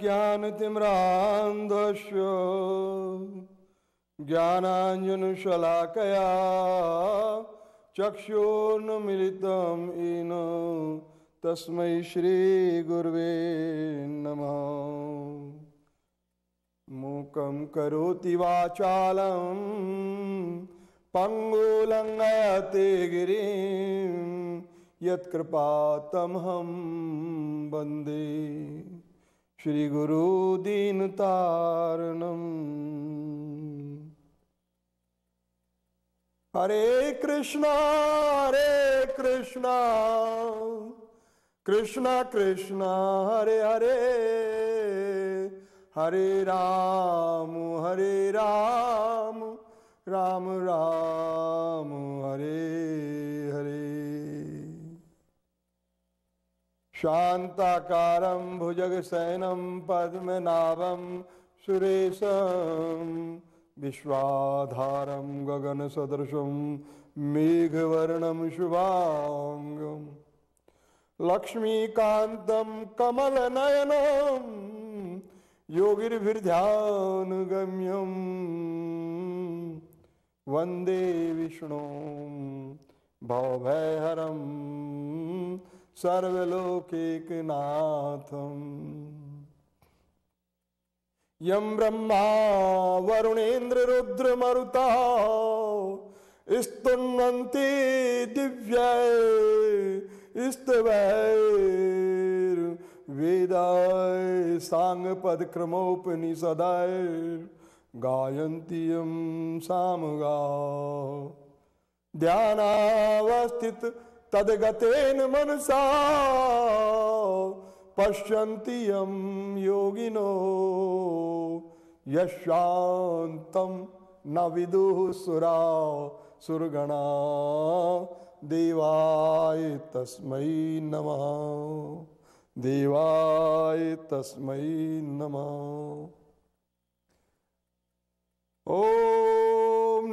ज्ञानतिम्रान्धस्य ज्ञानाञ्जनशलाकया चक्षुर्नमिलितम् येन तस्मै श्रीगुर्वे नमः मूकं करोति वाचालं पङ्गुलङ्गयते गिरिं यत्कृपातमहं वन्दे श्री तारणम हरे कृष्णा हरे कृष्णा कृष्णा कृष्णा हरे हरे हरे राम हरे राम राम राम हरे शान्ताकारं भुजगशयनं पद्मनाभं सुरेशं विश्वाधारं गगनसदृशं मेघवर्णं शुभाङ्गम् लक्ष्मीकान्तं कमलनयनं योगिर्भिर्ध्यानुगम्यं वन्दे विष्णुं भवभयहरम् सर्वलोकेकनाथम् यम ब्रह्मा वरुणेन्द्र रुद्र मरुता स्तुन्वन्ति दिव्य स्तवैर वेदाय सांग पद क्रमोपनिषदाय गायन्ति यम सामगा ध्यानावस्थित तदगतेन मनसा पश्यन्ति यम योगिनो यशांतम न विदु सुरा सुरगणा देवाय तस्म नमः देवाय तस्मै नमः ओ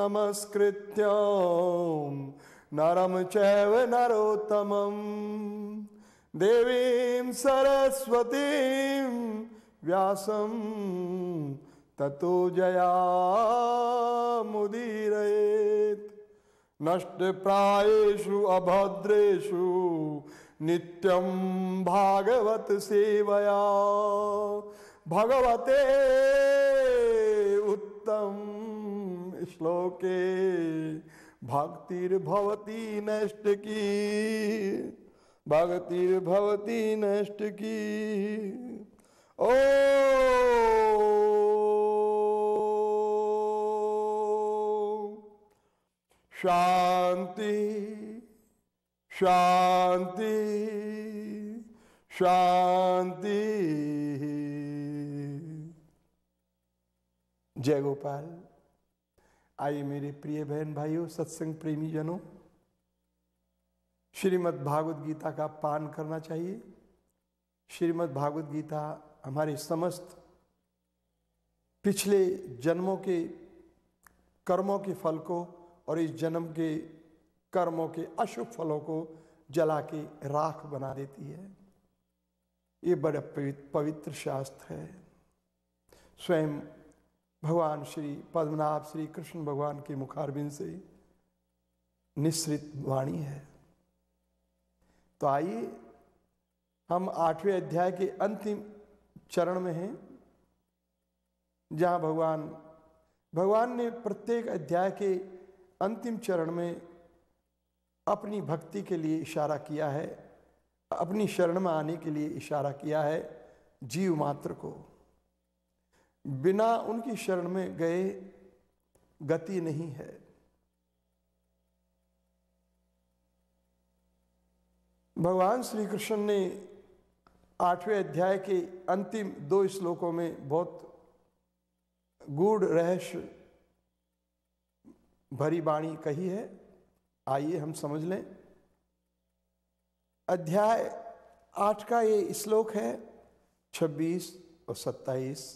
नमस्कृत्य नरम चैव नरोत्तमं देवीं सरस्वतीं व्यासं ततो जयामुदीरयेत् नष्टप्रायेषु अभद्रेषु नित्यं भागवत सेवया भगवते उत्तम श्लोके भक्तिर्भवति नष्ट की भक्तिर्भवति नष्ट की ओ शांति शांति शांति जय गोपाल आइए मेरे प्रिय बहन भाइयों सत्संग प्रेमी जनों श्रीमद् भागवत गीता का पान करना चाहिए श्रीमद् भागवत गीता हमारे समस्त पिछले जन्मों के कर्मों के फल को और इस जन्म के कर्मों के अशुभ फलों को जला के राख बना देती है ये बड़ा पवित्र शास्त्र है स्वयं भगवान श्री पद्मनाभ श्री कृष्ण भगवान के मुखारबिन से निश्रित वाणी है तो आइए हम आठवें अध्याय के अंतिम चरण में हैं जहाँ भगवान भगवान ने प्रत्येक अध्याय के अंतिम चरण में अपनी भक्ति के लिए इशारा किया है अपनी शरण में आने के लिए इशारा किया है जीव मात्र को बिना उनकी शरण में गए गति नहीं है भगवान श्री कृष्ण ने आठवें अध्याय के अंतिम दो श्लोकों में बहुत गूढ़ रहस्य भरी बाणी कही है आइए हम समझ लें अध्याय आठ का ये श्लोक है छब्बीस और सत्ताईस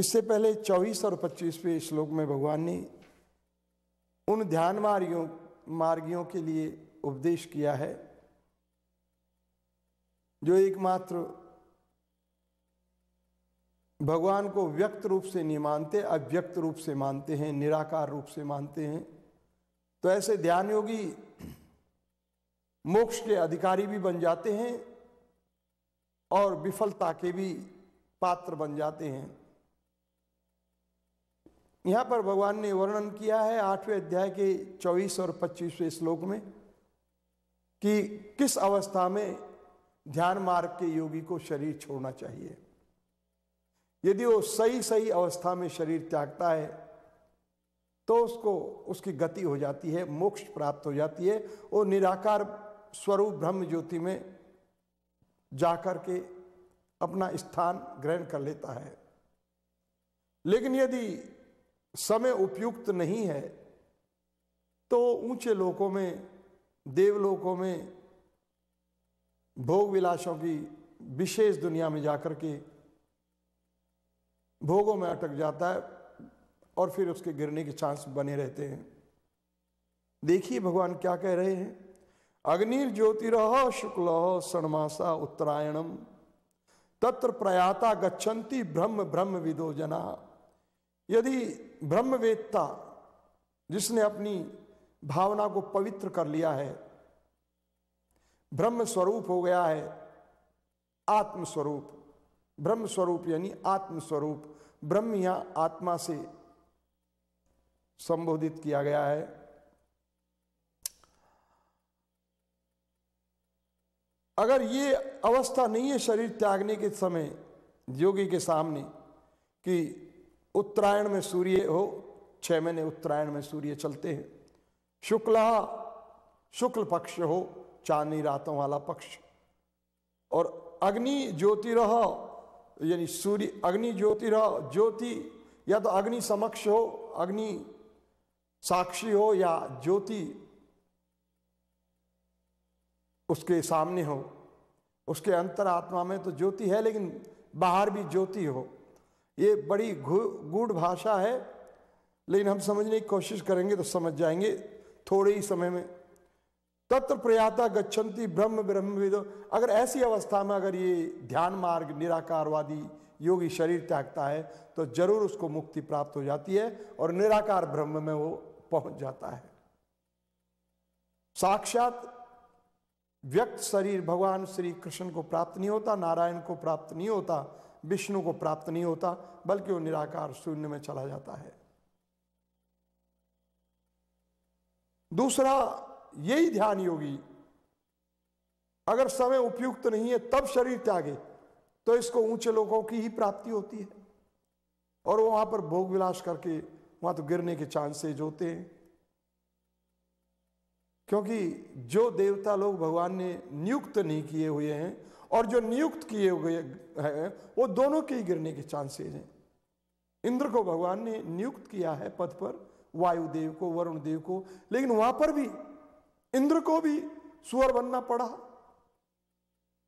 इससे पहले 24 और 25वें श्लोक में भगवान ने उन ध्यान मार्गियों मार्गियों के लिए उपदेश किया है जो एकमात्र भगवान को व्यक्त रूप से नहीं मानते अव्यक्त रूप से मानते हैं निराकार रूप से मानते हैं तो ऐसे ध्यान योगी मोक्ष के अधिकारी भी बन जाते हैं और विफलता के भी पात्र बन जाते हैं यहाँ पर भगवान ने वर्णन किया है आठवें अध्याय के चौबीस और पच्चीसवें श्लोक में कि किस अवस्था में ध्यान मार्ग के योगी को शरीर छोड़ना चाहिए यदि वो सही सही अवस्था में शरीर त्यागता है तो उसको उसकी गति हो जाती है मोक्ष प्राप्त हो जाती है वो निराकार स्वरूप ब्रह्म ज्योति में जाकर के अपना स्थान ग्रहण कर लेता है लेकिन यदि समय उपयुक्त नहीं है तो ऊंचे लोकों में देवलोकों में भोग विलासों की विशेष दुनिया में जाकर के भोगों में अटक जाता है और फिर उसके गिरने के चांस बने रहते हैं देखिए भगवान क्या कह रहे हैं अग्निर ज्योतिरह शुक्ल षणमासा उत्तरायणम तत्र प्रयाता गच्छन्ति ब्रह्म ब्रह्म विदो जना यदि ब्रह्मवेदता जिसने अपनी भावना को पवित्र कर लिया है ब्रह्म स्वरूप हो गया है आत्मस्वरूप ब्रह्म स्वरूप यानी आत्मस्वरूप ब्रह्म या आत्मा से संबोधित किया गया है अगर ये अवस्था नहीं है शरीर त्यागने के समय योगी के सामने कि उत्तरायण में सूर्य हो छः महीने उत्तरायण में सूर्य चलते हैं शुक्ला शुक्ल पक्ष हो चांदनी रातों वाला पक्ष और अग्नि ज्योति रह यानी सूर्य अग्नि ज्योति रह ज्योति या तो अग्नि समक्ष हो अग्नि साक्षी हो या ज्योति उसके सामने हो उसके अंतर आत्मा में तो ज्योति है लेकिन बाहर भी ज्योति हो ये बड़ी गुड़ भाषा है लेकिन हम समझने की कोशिश करेंगे तो समझ जाएंगे थोड़े ही समय में तत्र प्रयाता गच्छन्ति ब्रह्म ब्रह्मविदो अगर ऐसी अवस्था में अगर ये ध्यान मार्ग निराकारवादी योगी शरीर त्यागता है तो जरूर उसको मुक्ति प्राप्त हो जाती है और निराकार ब्रह्म में वो पहुंच जाता है साक्षात व्यक्त शरीर भगवान श्री कृष्ण को प्राप्त नहीं होता नारायण को प्राप्त नहीं होता विष्णु को प्राप्त नहीं होता बल्कि वो निराकार शून्य में चला जाता है दूसरा यही ध्यान योगी अगर समय उपयुक्त नहीं है तब शरीर त्यागे तो इसको ऊंचे लोगों की ही प्राप्ति होती है और वहां पर भोग विलास करके वहां तो गिरने के चांसेज होते हैं क्योंकि जो देवता लोग भगवान ने नियुक्त नहीं किए हुए हैं और जो नियुक्त किए हुए हैं वो दोनों के ही गिरने के चांसेस हैं इंद्र को भगवान ने नियुक्त किया है पद पर वायुदेव को वरुण देव को लेकिन वहां पर भी इंद्र को भी सुअर बनना पड़ा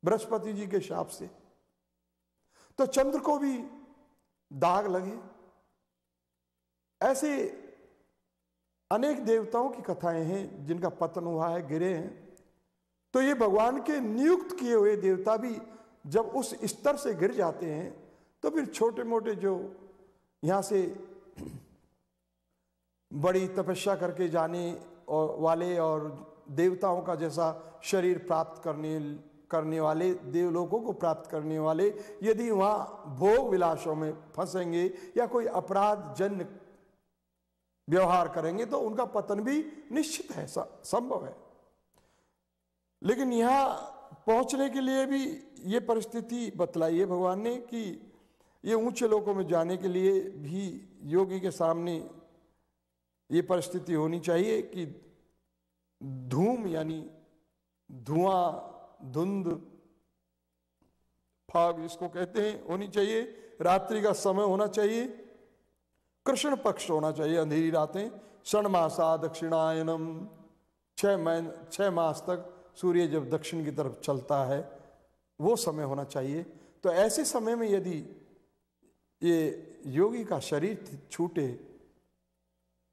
बृहस्पति जी के शाप से तो चंद्र को भी दाग लगे ऐसे अनेक देवताओं की कथाएं हैं जिनका पतन हुआ है गिरे हैं तो ये भगवान के नियुक्त किए हुए देवता भी जब उस स्तर से गिर जाते हैं तो फिर छोटे मोटे जो यहाँ से बड़ी तपस्या करके जाने और वाले और देवताओं का जैसा शरीर प्राप्त करने करने वाले देवलोकों को प्राप्त करने वाले यदि वहाँ भोग विलासों में फंसेंगे या कोई अपराध जन व्यवहार करेंगे तो उनका पतन भी निश्चित है संभव है लेकिन यहाँ पहुँचने के लिए भी ये परिस्थिति बतलाई है भगवान ने कि ये ऊंचे लोगों में जाने के लिए भी योगी के सामने ये परिस्थिति होनी चाहिए कि धूम यानी धुआं धुंध फाग जिसको कहते हैं होनी चाहिए रात्रि का समय होना चाहिए कृष्ण पक्ष होना चाहिए अंधेरी रातें षण मासा दक्षिणायनम छ महीने छः मास तक सूर्य जब दक्षिण की तरफ चलता है वो समय होना चाहिए तो ऐसे समय में यदि ये योगी का शरीर छूटे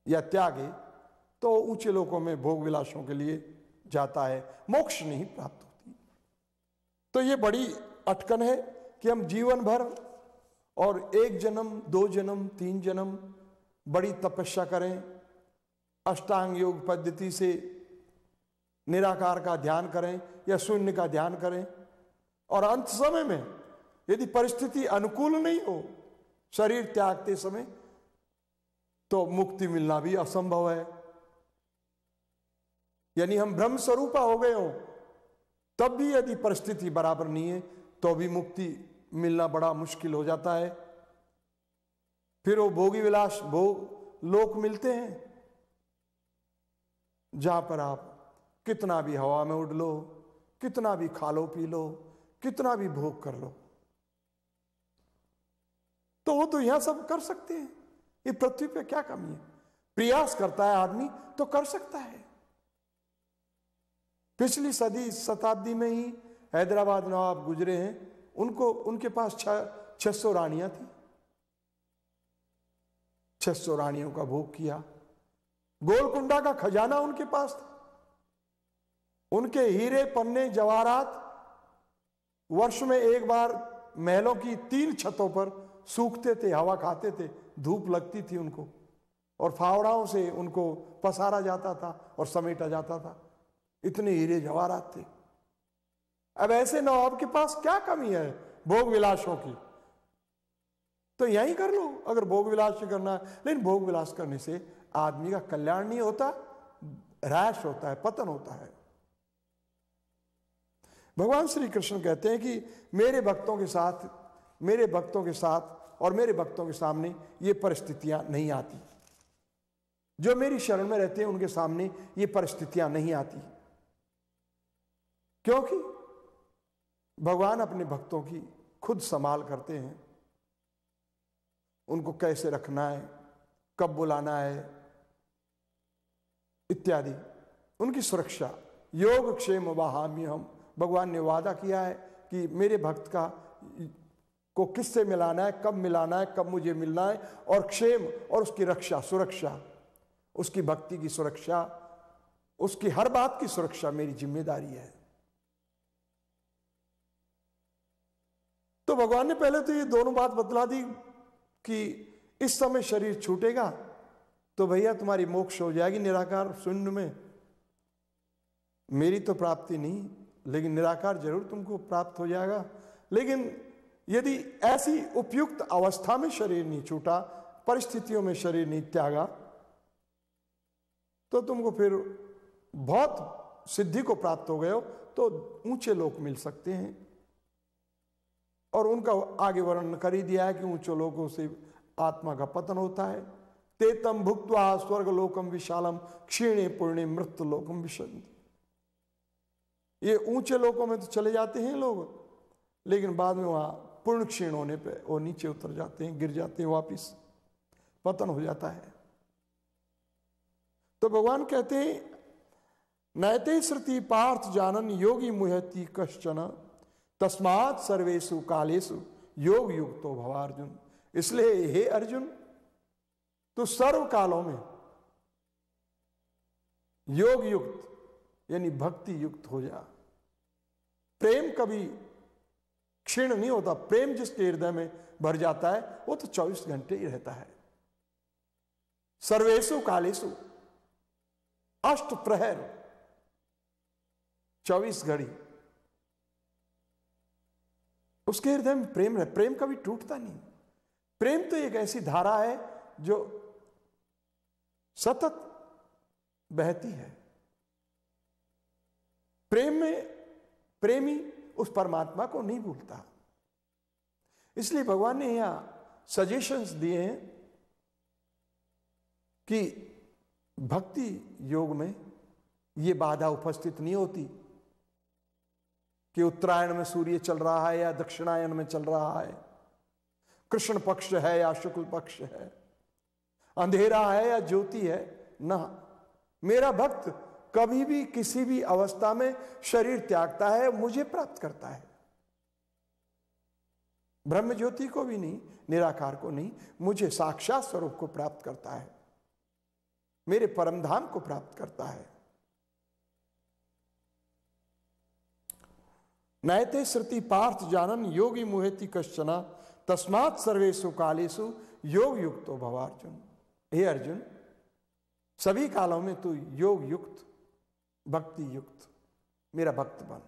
या त्यागे तो ऊंचे लोकों में भोग विलासों के लिए जाता है मोक्ष नहीं प्राप्त होती तो ये बड़ी अटकन है कि हम जीवन भर और एक जन्म दो जन्म तीन जन्म बड़ी तपस्या करें अष्टांग योग पद्धति से निराकार का ध्यान करें या शून्य का ध्यान करें और अंत समय में यदि परिस्थिति अनुकूल नहीं हो शरीर त्यागते समय तो मुक्ति मिलना भी असंभव है यानी हम ब्रह्म स्वरूपा हो गए हो तब भी यदि परिस्थिति बराबर नहीं है तो भी मुक्ति मिलना बड़ा मुश्किल हो जाता है फिर वो भोगी विलास भोग लोक मिलते हैं जहां पर आप कितना भी हवा में उड़ लो कितना भी खा लो पी लो कितना भी भोग कर लो तो वो तो यहां सब कर सकते हैं ये पृथ्वी पे क्या कमी है प्रयास करता है आदमी तो कर सकता है पिछली सदी शताब्दी में ही हैदराबाद नवाब गुजरे हैं उनको उनके पास छह सौ रानियां थी छह सौ रानियों का भोग किया गोलकुंडा का खजाना उनके पास था उनके हीरे पन्ने जवाहरात वर्ष में एक बार महलों की तीन छतों पर सूखते थे हवा खाते थे धूप लगती थी उनको और फावड़ाओं से उनको पसारा जाता था और समेटा जाता था इतने हीरे जवाहरात थे अब ऐसे नवाब के पास क्या कमी है भोग विलासों की तो यही कर लो अगर भोग विलास करना है लेकिन भोग विलास करने से आदमी का कल्याण नहीं होता राश होता है पतन होता है भगवान श्री कृष्ण कहते हैं कि मेरे भक्तों के साथ मेरे भक्तों के साथ और मेरे भक्तों के सामने ये परिस्थितियां नहीं आती जो मेरी शरण में रहते हैं उनके सामने ये परिस्थितियां नहीं आती क्योंकि भगवान अपने भक्तों की खुद संभाल करते हैं उनको कैसे रखना है कब बुलाना है इत्यादि उनकी सुरक्षा योग क्षेम वहाम्य हम भगवान ने वादा किया है कि मेरे भक्त का को किससे मिलाना है कब मिलाना है कब मुझे मिलना है और क्षेम और उसकी रक्षा सुरक्षा उसकी भक्ति की सुरक्षा उसकी हर बात की सुरक्षा मेरी जिम्मेदारी है तो भगवान ने पहले तो ये दोनों बात बतला दी कि इस समय शरीर छूटेगा तो भैया तुम्हारी मोक्ष हो जाएगी निराकार शून्य में मेरी तो प्राप्ति नहीं लेकिन निराकार जरूर तुमको प्राप्त हो जाएगा लेकिन यदि ऐसी उपयुक्त अवस्था में शरीर नहीं छूटा परिस्थितियों में शरीर नहीं त्यागा तो तुमको फिर बहुत सिद्धि को प्राप्त हो गए हो तो ऊंचे लोक मिल सकते हैं और उनका आगे वर्णन कर ही दिया है कि ऊंचे लोगों से आत्मा का पतन होता है तेतम भुक्त स्वर्ग लोकम विशालम क्षीणे पुण्य मृत लोकम विशंति ये ऊंचे लोगों में तो चले जाते हैं लोग लेकिन बाद में वहाँ पूर्ण क्षीण होने पे वो नीचे उतर जाते हैं गिर जाते हैं वापिस पतन हो जाता है तो भगवान कहते हैं नैते श्रुति पार्थ जानन योगी मुहती कश्चन तस्मात सर्वेशु कालेशु योग युग तो भवार्जुन इसलिए हे अर्जुन तो सर्व कालों में योग युक्त यानी भक्ति युक्त हो जा प्रेम कभी क्षीण नहीं होता प्रेम जिसके हृदय में भर जाता है वो तो 24 घंटे ही रहता है सर्वेशु कालेशु अष्ट प्रहर चौबीस घड़ी उसके हृदय में प्रेम है प्रेम कभी टूटता नहीं प्रेम तो एक ऐसी धारा है जो सतत बहती है प्रेम में प्रेमी उस परमात्मा को नहीं भूलता इसलिए भगवान ने यहां सजेशंस दिए हैं कि भक्ति योग में यह बाधा उपस्थित नहीं होती कि उत्तरायण में सूर्य चल रहा है या दक्षिणायन में चल रहा है कृष्ण पक्ष है या शुक्ल पक्ष है अंधेरा है या ज्योति है ना मेरा भक्त कभी भी किसी भी अवस्था में शरीर त्यागता है मुझे प्राप्त करता है ब्रह्म ज्योति को भी नहीं निराकार को नहीं मुझे साक्षात स्वरूप को प्राप्त करता है मेरे परम धाम को प्राप्त करता है नयते श्रुति पार्थ जानन योगी मुहेति कश्चना तस्मात सर्वेशु कालेशु योग युक्तो भवार्जुन हे अर्जुन सभी कालों में तू योग युक्त भक्ति युक्त मेरा भक्त बन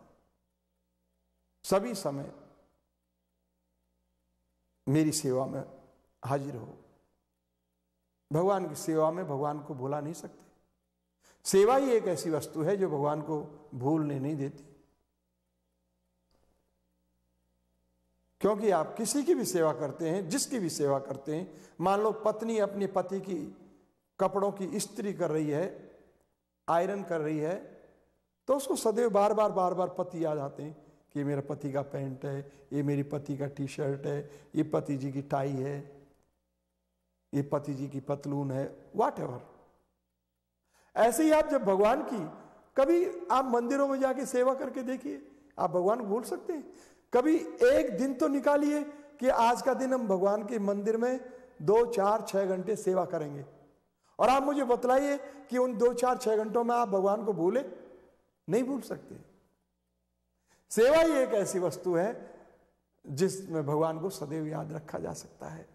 सभी समय मेरी सेवा में हाजिर हो भगवान की सेवा में भगवान को भूला नहीं सकते सेवा ही एक ऐसी वस्तु है जो भगवान को भूलने नहीं देती क्योंकि आप किसी की भी सेवा करते हैं जिसकी भी सेवा करते हैं मान लो पत्नी अपने पति की कपड़ों की इस्त्री कर रही है आयरन कर रही है तो उसको सदैव बार बार बार बार पति याद आते हैं कि ये मेरा पति का पैंट है ये मेरी पति का टी शर्ट है ये पति जी की टाई है ये पति जी की पतलून है वाट एवर ऐसे ही आप जब भगवान की कभी आप मंदिरों में जाके सेवा करके देखिए आप भगवान को भूल सकते हैं कभी एक दिन तो निकालिए कि आज का दिन हम भगवान के मंदिर में दो चार छह घंटे सेवा करेंगे और आप मुझे बतलाइए कि उन दो चार छह घंटों में आप भगवान को भूले नहीं भूल सकते सेवा ही एक ऐसी वस्तु है जिसमें भगवान को सदैव याद रखा जा सकता है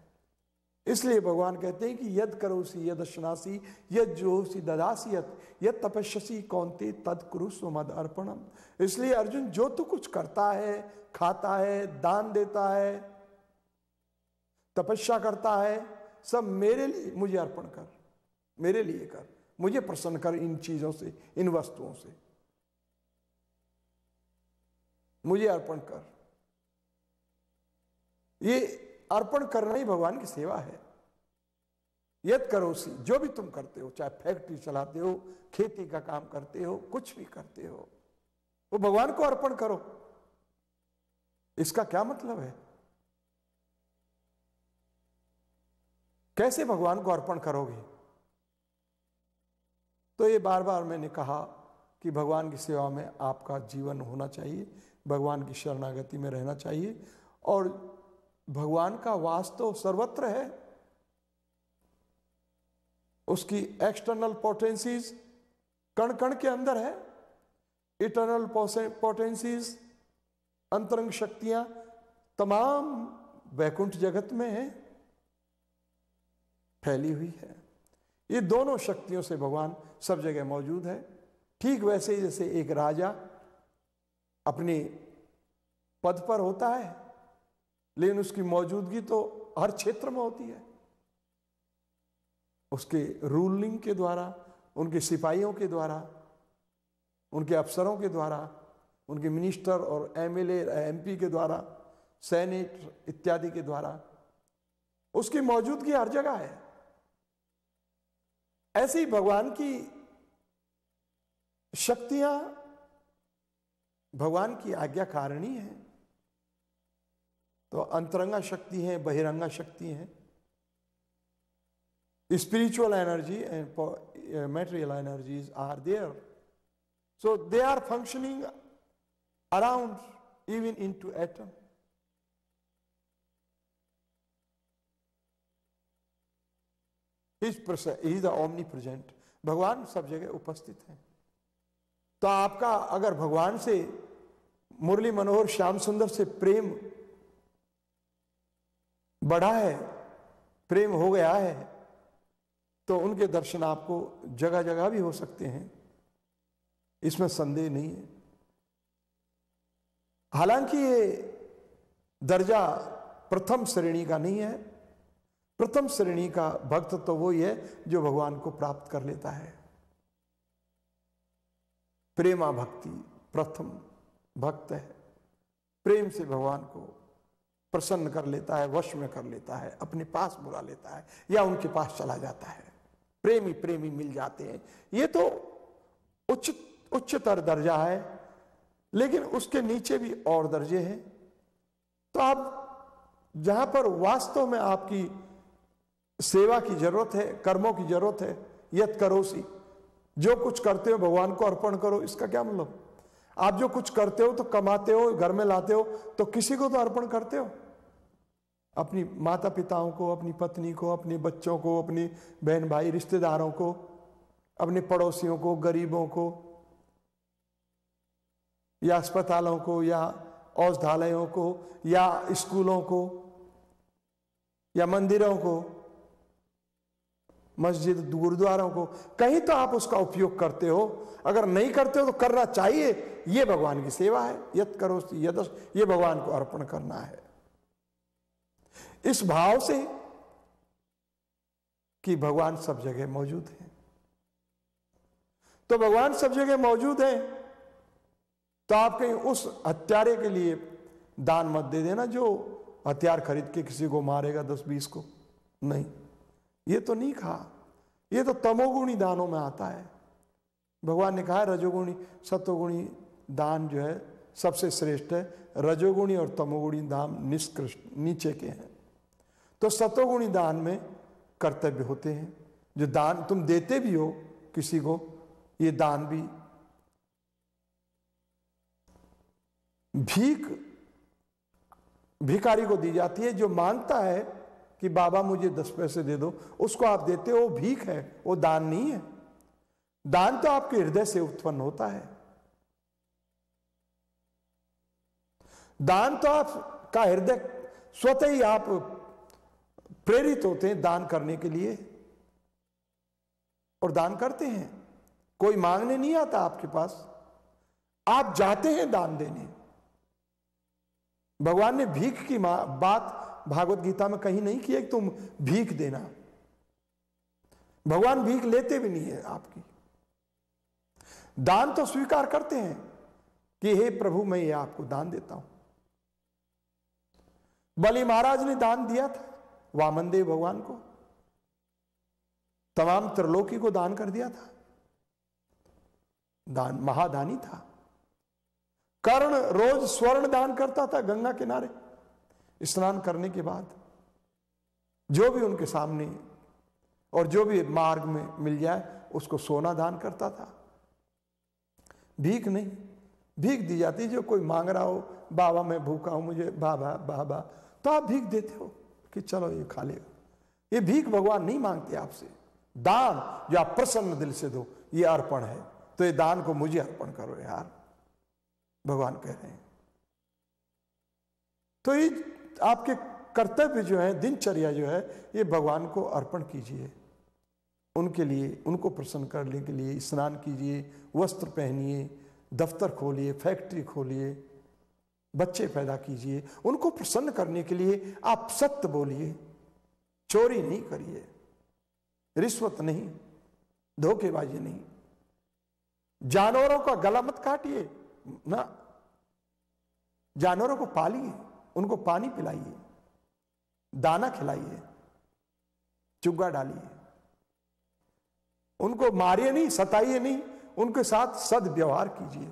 इसलिए भगवान कहते हैं कि यद करोसी यद अशनासी यद जोसी ददासी यद यद तपस्यसी कौनते तद कुरु सुमद अर्पणम इसलिए अर्जुन जो तो कुछ करता है खाता है दान देता है तपस्या करता है सब मेरे लिए मुझे अर्पण कर मेरे लिए कर मुझे प्रसन्न कर इन चीजों से इन वस्तुओं से मुझे अर्पण कर ये अर्पण करना ही भगवान की सेवा है यद सी जो भी तुम करते हो चाहे फैक्ट्री चलाते हो खेती का काम करते हो कुछ भी करते हो वो भगवान को अर्पण करो इसका क्या मतलब है कैसे भगवान को अर्पण करोगे तो ये बार बार मैंने कहा कि भगवान की सेवा में आपका जीवन होना चाहिए भगवान की शरणागति में रहना चाहिए और भगवान का वास्तव तो सर्वत्र है उसकी एक्सटर्नल पोटेंसीज कण कण के अंदर है इटर्नल पोटेंसीज अंतरंग शक्तियां तमाम वैकुंठ जगत में है फैली हुई है ये दोनों शक्तियों से भगवान सब जगह मौजूद है ठीक वैसे ही जैसे एक राजा अपने पद पर होता है लेकिन उसकी मौजूदगी तो हर क्षेत्र में होती है उसके रूलिंग के द्वारा उनके सिपाहियों के द्वारा उनके अफसरों के द्वारा उनके मिनिस्टर और एमएलए एमपी के द्वारा सैनेट इत्यादि के द्वारा उसकी मौजूदगी हर जगह है ऐसे ही भगवान की शक्तियां भगवान की आज्ञा कारणी है तो अंतरंगा शक्ति है बहिरंगा शक्ति है spiritual energy and material energies are there so they are functioning around even in to atom is is the omnipresent भगवान सब जगह उपस्थित हैं तो आपका अगर भगवान से मुरली मनोहर श्याम सुंदर से प्रेम बढ़ा है प्रेम हो गया है तो उनके दर्शन आपको जगह जगह भी हो सकते हैं इसमें संदेह नहीं है हालांकि ये दर्जा प्रथम श्रेणी का नहीं है प्रथम श्रेणी का भक्त तो वो ही है जो भगवान को प्राप्त कर लेता है प्रेमा भक्ति प्रथम भक्त है प्रेम से भगवान को प्रसन्न कर लेता है वश में कर लेता है अपने पास बुला लेता है या उनके पास चला जाता है प्रेमी प्रेमी मिल जाते हैं ये तो उच्च उच्चतर दर्जा है लेकिन उसके नीचे भी और दर्जे हैं तो आप जहां पर वास्तव में आपकी सेवा की जरूरत है कर्मों की जरूरत है यत करोसी जो कुछ करते हो भगवान को अर्पण करो इसका क्या मतलब आप जो कुछ करते हो तो कमाते हो घर में लाते हो तो किसी को तो अर्पण करते हो अपनी माता पिताओं को अपनी पत्नी को अपने बच्चों को अपनी बहन भाई रिश्तेदारों को अपने पड़ोसियों को गरीबों को या अस्पतालों को या औषधालयों को या स्कूलों को या मंदिरों को मस्जिद गुरुद्वारों को कहीं तो आप उसका उपयोग करते हो अगर नहीं करते हो तो करना चाहिए ये भगवान की सेवा है यद करो यद ये भगवान को अर्पण करना है इस भाव से कि भगवान सब जगह मौजूद है तो भगवान सब जगह मौजूद है तो आप कहीं उस हत्यारे के लिए दान मत दे देना जो हथियार खरीद के किसी को मारेगा दस बीस को नहीं ये तो नहीं कहा ये तो तमोगुणी दानों में आता है भगवान ने कहा रजोगुणी सत्वगुणी दान जो है सबसे श्रेष्ठ है रजोगुणी और तमोगुणी दान निष्कृष्ट नीचे के हैं तो सतोगुणी दान में कर्तव्य होते हैं जो दान तुम देते भी हो किसी को ये दान भी भीख भिखारी को दी जाती है जो मांगता है कि बाबा मुझे दस पैसे दे दो उसको आप देते हो भीख है वो दान नहीं है दान तो आपके हृदय से उत्पन्न होता है दान तो आप का हृदय स्वतः ही आप प्रेरित होते हैं दान करने के लिए और दान करते हैं कोई मांगने नहीं आता आपके पास आप जाते हैं दान देने भगवान ने भीख की बात भागवत गीता में कहीं नहीं किया कि तुम भीख देना भगवान भीख लेते भी नहीं है आपकी दान तो स्वीकार करते हैं कि हे प्रभु मैं ये आपको दान देता हूं बलि महाराज ने दान दिया था वामन देव भगवान को तमाम त्रिलोकी को दान कर दिया था दान महादानी था कर्ण रोज स्वर्ण दान करता था गंगा किनारे स्नान करने के बाद जो भी उनके सामने और जो भी मार्ग में मिल जाए उसको सोना दान करता था भीख नहीं भीख दी जाती जो कोई मांग रहा हो बाबा मैं भूखा हूं मुझे बाबा बाबा तो आप भीख देते हो कि चलो ये खा ले ये भीख भगवान नहीं मांगते आपसे दान जो आप प्रसन्न दिल से दो ये अर्पण है तो ये दान को मुझे अर्पण करो यार भगवान कह रहे हैं तो ये आपके कर्तव्य जो है दिनचर्या जो है ये भगवान को अर्पण कीजिए उनके लिए उनको प्रसन्न करने के लिए स्नान कीजिए वस्त्र पहनिए दफ्तर खोलिए फैक्ट्री खोलिए बच्चे पैदा कीजिए उनको प्रसन्न करने के लिए आप सत्य बोलिए चोरी नहीं करिए रिश्वत नहीं धोखेबाजी नहीं जानवरों का गला मत काटिए ना जानवरों को पालिए उनको पानी पिलाइए दाना खिलाइए चुग्गा डालिए उनको मारिए नहीं सताइए नहीं उनके साथ सदव्यवहार कीजिए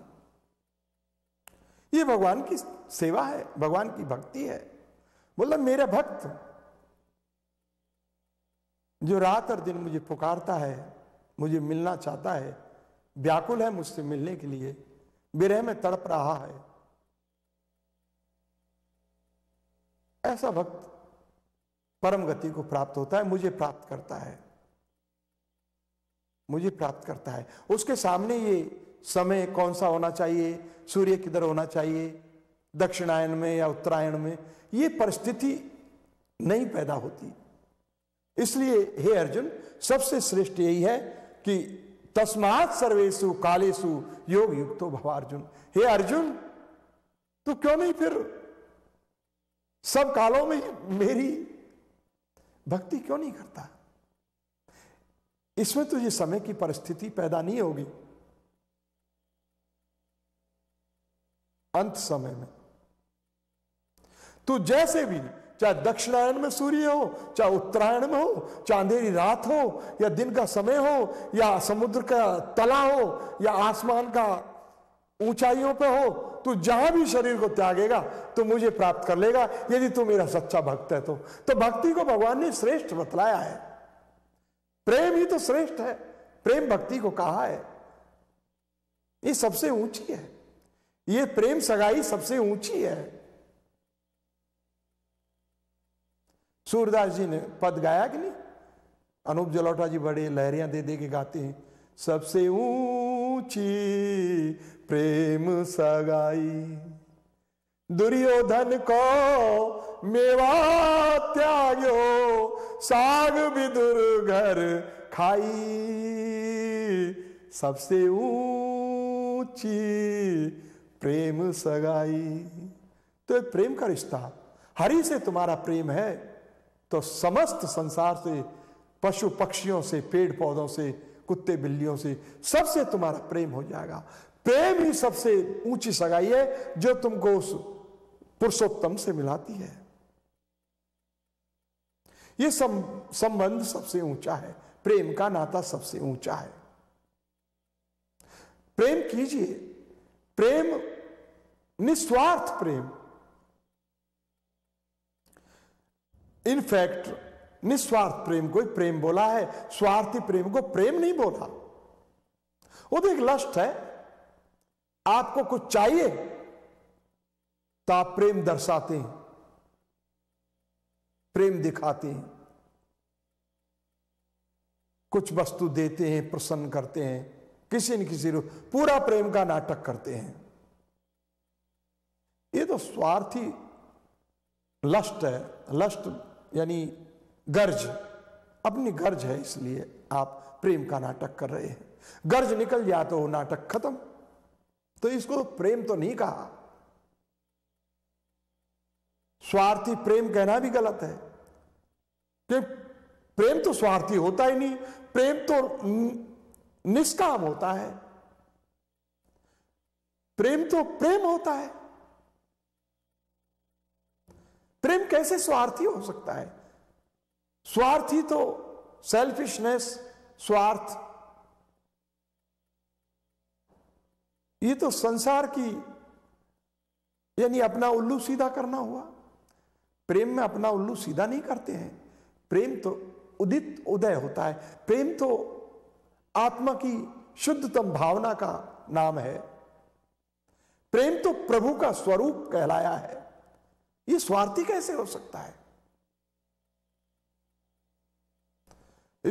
यह भगवान की सेवा है भगवान की भक्ति है बोला मेरा भक्त जो रात और दिन मुझे पुकारता है मुझे मिलना चाहता है व्याकुल है मुझसे मिलने के लिए विरह में तड़प रहा है ऐसा भक्त परम गति को प्राप्त होता है मुझे प्राप्त करता है मुझे प्राप्त करता है उसके सामने ये समय कौन सा होना चाहिए सूर्य किधर होना चाहिए दक्षिणायन में या उत्तरायण में ये परिस्थिति नहीं पैदा होती इसलिए हे अर्जुन सबसे श्रेष्ठ यही है कि तस्मात सर्वेशु कालेशु योग युक्तो भवार्जुन हे अर्जुन तू तो क्यों नहीं फिर सब कालों में मेरी भक्ति क्यों नहीं करता इसमें तुझे तो समय की परिस्थिति पैदा नहीं होगी अंत समय में तू तो जैसे भी चाहे दक्षिणायन में सूर्य हो चाहे उत्तरायण में हो चाहे अंधेरी रात हो या दिन का समय हो या समुद्र का तला हो या आसमान का ऊंचाइयों पे हो तू जहां भी शरीर को त्यागेगा तो मुझे प्राप्त कर लेगा यदि तू मेरा सच्चा भक्त है तो तो भक्ति को भगवान ने श्रेष्ठ बतलाया है प्रेम ही तो श्रेष्ठ है प्रेम भक्ति को कहा है ये सबसे ऊंची है ये प्रेम सगाई सबसे ऊंची है सूरदास जी ने पद गाया कि नहीं अनूप जलौटा जी बड़े लहरियां दे दे के गाते हैं सबसे ऊंची प्रेम सगाई दुर्योधन को मेवा त्यागो साग विदुर घर खाई सबसे ऊंची प्रेम सगाई तो एक प्रेम का रिश्ता हरि से तुम्हारा प्रेम है तो समस्त संसार से पशु पक्षियों से पेड़ पौधों से कुत्ते बिल्लियों से सबसे तुम्हारा प्रेम हो जाएगा प्रेम ही सबसे ऊंची सगाई है जो तुमको उस पुरुषोत्तम से मिलाती है यह संबंध सबसे ऊंचा है प्रेम का नाता सबसे ऊंचा है प्रेम कीजिए प्रेम निस्वार्थ प्रेम इनफैक्ट निस्वार्थ प्रेम को ही प्रेम बोला है स्वार्थी प्रेम को प्रेम नहीं बोला वो तो एक लष्ट है आपको कुछ चाहिए तो आप प्रेम दर्शाते हैं प्रेम दिखाते हैं कुछ वस्तु देते हैं प्रसन्न करते हैं किसी न किसी रूप पूरा प्रेम का नाटक करते हैं ये तो स्वार्थी लष्ट है लष्ट यानी गर्ज अपनी गर्ज है इसलिए आप प्रेम का नाटक कर रहे हैं गर्ज निकल जाए तो नाटक खत्म तो इसको प्रेम तो नहीं कहा स्वार्थी प्रेम कहना भी गलत है कि प्रेम तो स्वार्थी होता ही नहीं प्रेम तो निष्काम होता है प्रेम तो प्रेम होता है प्रेम कैसे स्वार्थी हो सकता है स्वार्थी तो सेल्फिशनेस स्वार्थ ये तो संसार की यानी अपना उल्लू सीधा करना हुआ प्रेम में अपना उल्लू सीधा नहीं करते हैं प्रेम तो उदित उदय होता है प्रेम तो आत्मा की शुद्धतम भावना का नाम है प्रेम तो प्रभु का स्वरूप कहलाया है ये स्वार्थी कैसे हो सकता है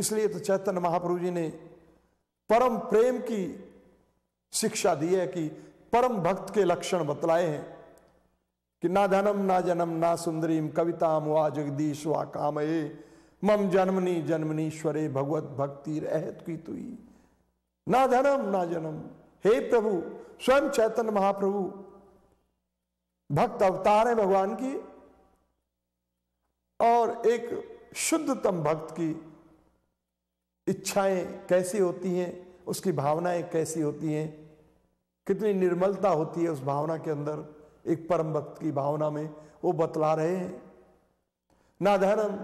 इसलिए तो चैतन्य महाप्रभु जी ने परम प्रेम की शिक्षा दी है कि परम भक्त के लक्षण बतलाए हैं कि ना धनम ना जन्म ना सुंदरीम कविता मुआ जगदीश वा काम ए मम जन्मनी जन्मनी स्वरे भगवत भक्ति रहत की तुई ना धनम ना जन्म हे प्रभु स्वयं चैतन्य महाप्रभु भक्त अवतार है भगवान की और एक शुद्धतम भक्त की इच्छाएं कैसी होती हैं उसकी भावनाएं कैसी होती हैं कितनी निर्मलता होती है उस भावना के अंदर एक परम भक्त की भावना में वो बतला रहे हैं ना धर्म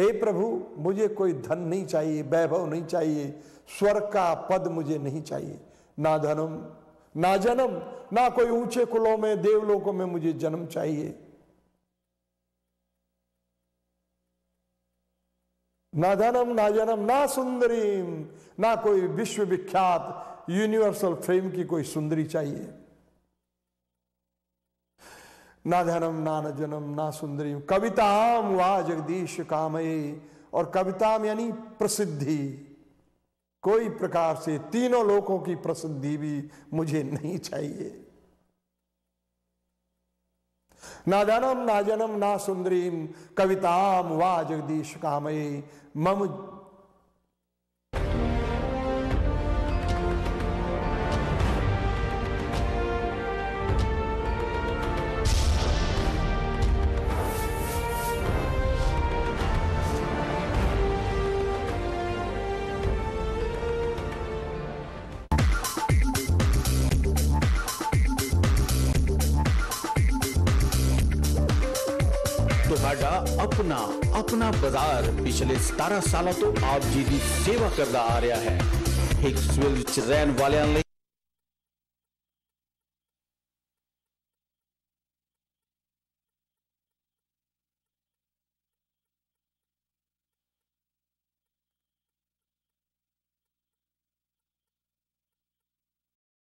हे प्रभु मुझे कोई धन नहीं चाहिए वैभव नहीं चाहिए स्वर का पद मुझे नहीं चाहिए ना धनम ना जन्म ना कोई ऊंचे कुलों में देवलोकों में मुझे जन्म चाहिए ना धनम ना जन्म ना सुंदरी ना कोई विश्व विख्यात यूनिवर्सल फ्रेम की कोई सुंदरी चाहिए ना धनम ना न जनम ना सुंदरी कविताम वाह जगदीश कामये और कविताम यानी प्रसिद्धि कोई प्रकार से तीनों लोकों की प्रसिद्धि भी मुझे नहीं चाहिए ना धनम ना जनम ना सुंदरीम कविताम वाह जगदीश कामये मम ਬਾਜ਼ਾਰ ਪਿਛਲੇ 17 ਸਾਲਾਂ ਤੋਂ ਆਪ ਜੀ ਦੀ ਸੇਵਾ ਕਰਦਾ ਆ ਰਿਹਾ ਹੈ ਹਿਕਸਵਿਲ ਵਿੱਚ ਰਹਿਣ ਵਾਲਿਆਂ ਲਈ